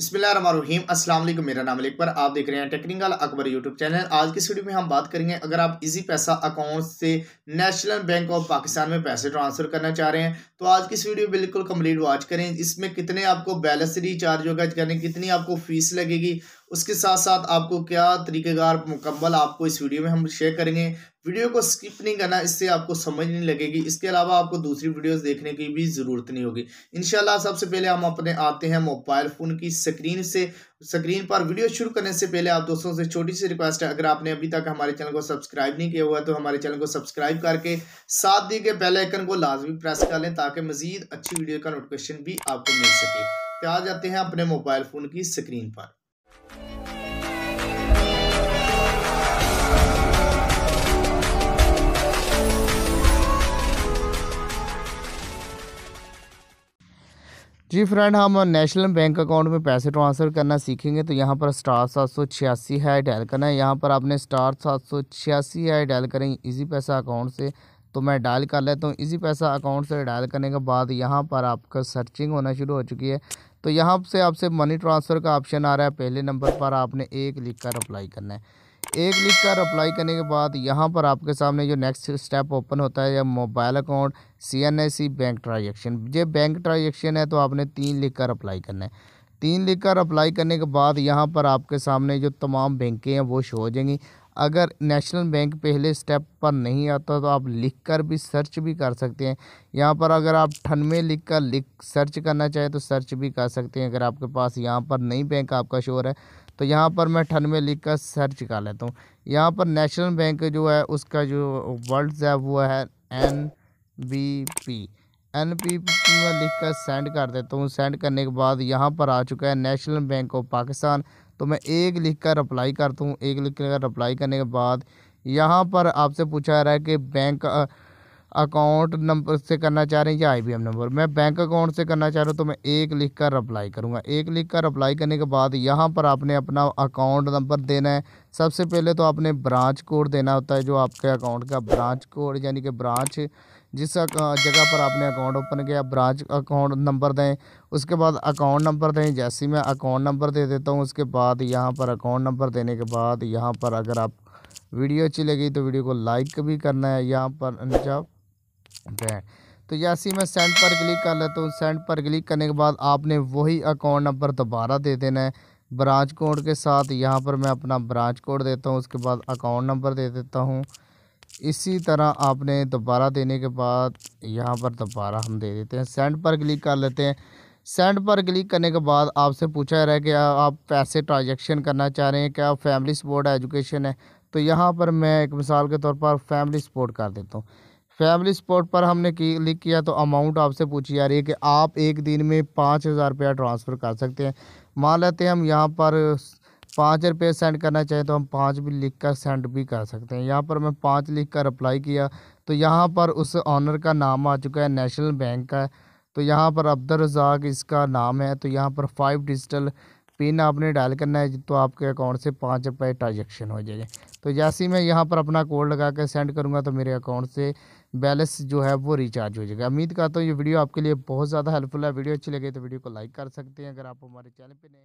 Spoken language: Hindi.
बिस्मिल्लाम अस्सलाम मेरा नाम पर आप देख रहे हैं टेक्निकल अकबर यूट्यूब चैनल आज की वीडियो में हम बात करेंगे अगर आप इजी पैसा अकाउंट से नेशनल बैंक ऑफ पाकिस्तान में पैसे ट्रांसफ़र करना चाह रहे हैं तो आज की वीडियो बिल्कुल कंप्लीट वॉच करें इसमें कितने आपको बैलेंस रिचार्ज होगा यानी कितनी आपको फीस लगेगी उसके साथ साथ आपको क्या तरीकेकार मुकम्मल आपको इस वीडियो में हम शेयर करेंगे वीडियो को स्किप नहीं करना इससे आपको समझ नहीं लगेगी इसके अलावा आपको दूसरी वीडियोस देखने की भी ज़रूरत नहीं होगी इनशाला सबसे पहले हम अपने आते हैं मोबाइल फ़ोन की स्क्रीन से स्क्रीन पर वीडियो शुरू करने से पहले आप दोस्तों से छोटी सी रिक्वेस्ट है अगर आपने अभी तक हमारे चैनल को सब्सक्राइब नहीं किया हुआ है तो हमारे चैनल को सब्सक्राइब करके साथ दिए गए बेलाइकन को लाजमी प्रेस कर लें ताकि मज़ीद अच्छी वीडियो का नोटिफिकेशन भी आपको मिल सके तो आ जाते हैं अपने मोबाइल फ़ोन की स्क्रीन पर जी फ्रेंड हम नेशनल बैंक अकाउंट में पैसे ट्रांसफ़र करना सीखेंगे तो यहाँ पर स्टार सात सौ छियासी है डायल करना है यहाँ पर आपने स्टार सात सौ छियासी है डायल करें इजी पैसा अकाउंट से तो मैं डायल कर लेता हूँ इजी पैसा अकाउंट से डायल करने के बाद यहाँ पर आपका सर्चिंग होना शुरू हो चुकी है तो यहाँ से आपसे मनी ट्रांसफ़र का ऑप्शन आ रहा है पहले नंबर पर आपने एक लिख कर अप्लाई करना है एक लिख कर अप्लाई करने के बाद यहाँ पर आपके सामने जो नेक्स्ट स्टेप ओपन होता है या mobile account C N S C bank transaction ये बैंक ट्रांजेक्शन है तो आपने तीन लिख कर अप्लाई करना है तीन लिख कर अप्लाई करने के बाद यहाँ पर आपके सामने जो तमाम बैंकें हैं वो शो हो जाएंगी अगर नेशनल बैंक पहले स्टेप पर नहीं आता तो आप लिख कर भी सर्च भी कर सकते हैं यहाँ पर अगर आप ठनवे लिख कर लिख सर्च करना चाहें तो सर्च भी कर सकते हैं अगर आपके पास यहाँ पर नई बैंक आपका शोर है तो यहाँ पर मैं ठंड में लिख कर सर्च कर लेता हूँ यहाँ पर नेशनल बैंक जो है उसका जो वर्ड्स है वो है N B P N P P में लिख कर सेंड कर देता हूँ सेंड करने के बाद यहाँ पर आ चुका है नेशनल बैंक ऑफ पाकिस्तान तो मैं एक लिख कर अप्लाई करता हूँ एक लिख कर अप्लाई करने के बाद यहाँ पर आपसे पूछा जा रहा है कि बैंक अकाउंट नंबर से करना चाह रहे हैं या एम नंबर मैं बैंक अकाउंट से करना चाह रहा हूँ तो मैं एक लिख कर अप्लाई करूँगा एक लिख कर अप्लाई करने के बाद यहाँ पर आपने अपना अकाउंट नंबर देना है सबसे पहले तो आपने ब्रांच कोड देना होता है जो आपके अकाउंट का ब्रांच कोड यानी कि ब्रांच जिस जगह पर आपने अकाउंट ओपन किया ब्रांच अकाउंट नंबर दें उसके बाद अकाउंट नंबर दें जैसे मैं अकाउंट नंबर दे देता हूँ उसके बाद यहाँ पर अकाउंट नंबर देने के बाद यहाँ पर अगर आप वीडियो अच्छी लगी तो वीडियो को लाइक भी करना है यहाँ पर जब ब्रांड तो जैसे मैं सेंड पर क्लिक कर लेता हूँ सेंड पर क्लिक करने के बाद आपने वही अकाउंट नंबर दोबारा दे देना है ब्रांच कोड के साथ यहाँ पर मैं अपना ब्रांच कोड देता हूँ उसके बाद अकाउंट नंबर दे देता हूँ इसी तरह आपने दोबारा देने के बाद यहाँ पर दोबारा हम दे देते हैं सेंड पर क्लिक कर लेते हैं सेंड पर क्लिक करने के बाद आपसे पूछा रहा है कि आप पैसे ट्रांजेक्शन करना चाह रहे हैं क्या फैमिली सपोर्ट एजुकेशन है तो यहाँ पर मैं एक मिसाल के तौर पर फैमिली सपोर्ट कर देता हूँ फैमिली सपोर्ट पर हमने की क्लिक किया तो अमाउंट आपसे पूछी जा रही है कि आप एक दिन में पाँच हज़ार रुपया ट्रांसफ़र कर सकते हैं मान लेते हैं हम यहाँ पर पाँच रुपये सेंड करना चाहें तो हम पाँच भी लिख कर सेंड भी कर सकते हैं यहाँ पर मैं पाँच लिख कर अप्लाई किया तो यहाँ पर उस ऑनर का नाम आ चुका है नेशनल बैंक का तो यहाँ पर अब्दुल रजाक इसका नाम है तो यहाँ पर फाइव डिजिटल पिन आपने डायल करना है तो आपके अकाउंट से पाँच रुपये ट्रांजेक्शन हो जाएगा तो जैसे ही मैं यहाँ पर अपना कोड लगा कर सेंड करूँगा तो मेरे अकाउंट से बैलेंस जो है वो रिचार्ज हो जाएगा उम्मीद करता हूँ ये वीडियो आपके लिए बहुत ज़्यादा हेल्पफुल है वीडियो अच्छी लगे तो वीडियो को लाइक कर सकते हैं अगर आप हमारे चैनल पर नए